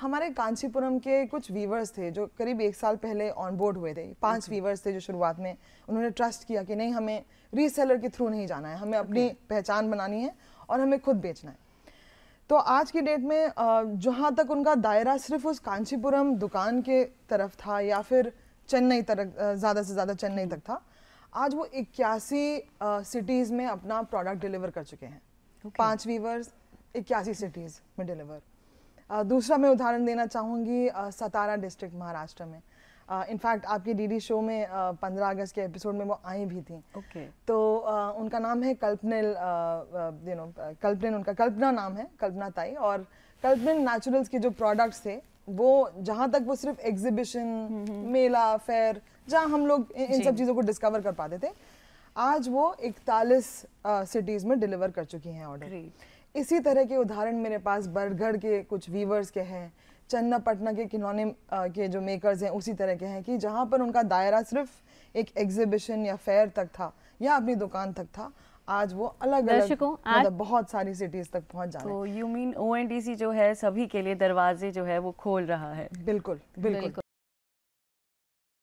हमारे कांचीपुरम के कुछ वीवर्स थे जो करीब एक साल पहले ऑन बोर्ड हुए थे पांच वीवर्स थे जो शुरुआत में उन्होंने ट्रस्ट किया कि नहीं हमें रीसेलर के थ्रू नहीं जाना है हमें अपनी पहचान बनानी है और हमें खुद बेचना है तो आज की डेट में जहाँ तक उनका दायरा सिर्फ उस कांचीपुरम दुकान के तरफ था या फिर चेन्नई तरफ ज़्यादा से ज़्यादा चेन्नई तक था आज वो इक्यासी सिटीज़ में अपना प्रोडक्ट डिलीवर कर चुके हैं पाँच वीवर्स इक्यासी सिटीज़ में डिलीवर दूसरा मैं उदाहरण देना चाहूँगी सतारा डिस्ट्रिक्ट महाराष्ट्र में इनफैक्ट uh, आपकी डीडी शो में पंद्रह uh, अगस्त के एपिसोड में वो आई भी थी okay. तो uh, उनका नाम है कल्पनिल यू नो कल्पनिल उनका कल्पना नाम है कल्पना ताई और कल्पनिल नेचुरल्स के जो प्रोडक्ट्स थे वो जहाँ तक वो सिर्फ एग्जिबिशन mm -hmm. मेला फेयर जहाँ हम लोग इ- इन सब चीज़ों को डिस्कवर कर पाते थे आज वो इकतालीस सिटीज़ में डिलीवर कर चुकी हैं ऑर्डर इसी तरह के उदाहरण मेरे पास बरगढ़ के कुछ वीवर्स के हैं चन्ना पटना के खिलौने के जो मेकर्स हैं उसी तरह के हैं कि जहाँ पर उनका दायरा सिर्फ एक एग्जिबिशन या फेयर तक था या अपनी दुकान तक था आज वो अलग अलग मतलब बहुत सारी सिटीज तक पहुंच जाने तो यू मीन ओएनडीसी जो है सभी के लिए दरवाजे जो है वो खोल रहा है बिल्कुल बिल्कुल, बिल्कुल।